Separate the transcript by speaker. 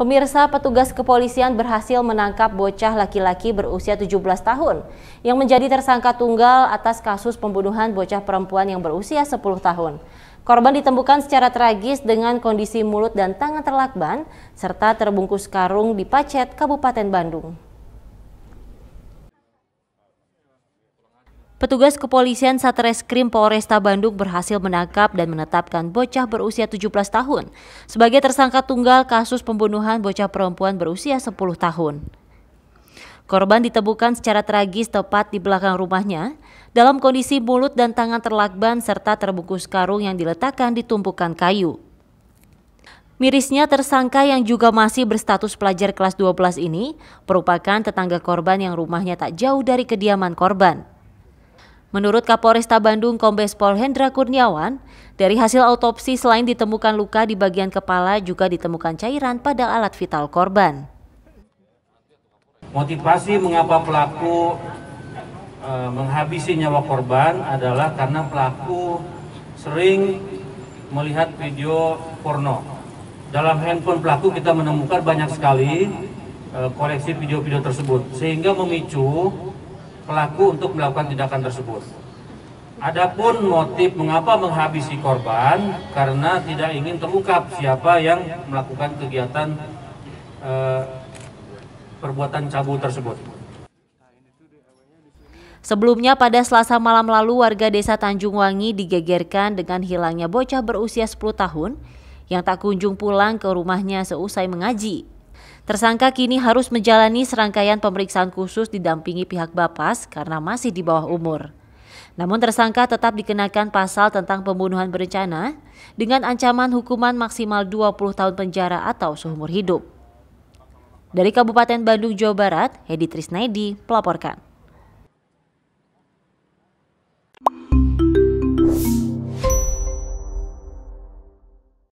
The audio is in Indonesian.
Speaker 1: Pemirsa petugas kepolisian berhasil menangkap bocah laki-laki berusia 17 tahun yang menjadi tersangka tunggal atas kasus pembunuhan bocah perempuan yang berusia 10 tahun. Korban ditemukan secara tragis dengan kondisi mulut dan tangan terlakban serta terbungkus karung di Pacet, Kabupaten Bandung. Petugas kepolisian Satreskrim Polresta Bandung berhasil menangkap dan menetapkan bocah berusia 17 tahun sebagai tersangka tunggal kasus pembunuhan bocah perempuan berusia 10 tahun. Korban ditemukan secara tragis tepat di belakang rumahnya dalam kondisi mulut dan tangan terlakban serta terbungkus karung yang diletakkan di tumpukan kayu. Mirisnya tersangka yang juga masih berstatus pelajar kelas 12 ini merupakan tetangga korban yang rumahnya tak jauh dari kediaman korban. Menurut Kapolresta Bandung Kombes Pol Hendra Kurniawan, dari hasil autopsi selain ditemukan luka di bagian kepala juga ditemukan cairan pada alat vital korban.
Speaker 2: Motivasi mengapa pelaku e, menghabisi nyawa korban adalah karena pelaku sering melihat video porno. Dalam handphone pelaku kita menemukan banyak sekali e, koleksi video-video tersebut sehingga memicu pelaku untuk melakukan tindakan tersebut. Adapun motif mengapa menghabisi korban karena tidak ingin terungkap siapa yang melakukan kegiatan eh, perbuatan cabul tersebut.
Speaker 1: Sebelumnya pada selasa malam lalu warga desa Tanjung Wangi digegerkan dengan hilangnya bocah berusia 10 tahun yang tak kunjung pulang ke rumahnya seusai mengaji. Tersangka kini harus menjalani serangkaian pemeriksaan khusus didampingi pihak Bapas karena masih di bawah umur. Namun tersangka tetap dikenakan pasal tentang pembunuhan berencana dengan ancaman hukuman maksimal 20 tahun penjara atau seumur hidup. Dari Kabupaten Bandung, Jawa Barat, Hedi Trisnaidi melaporkan.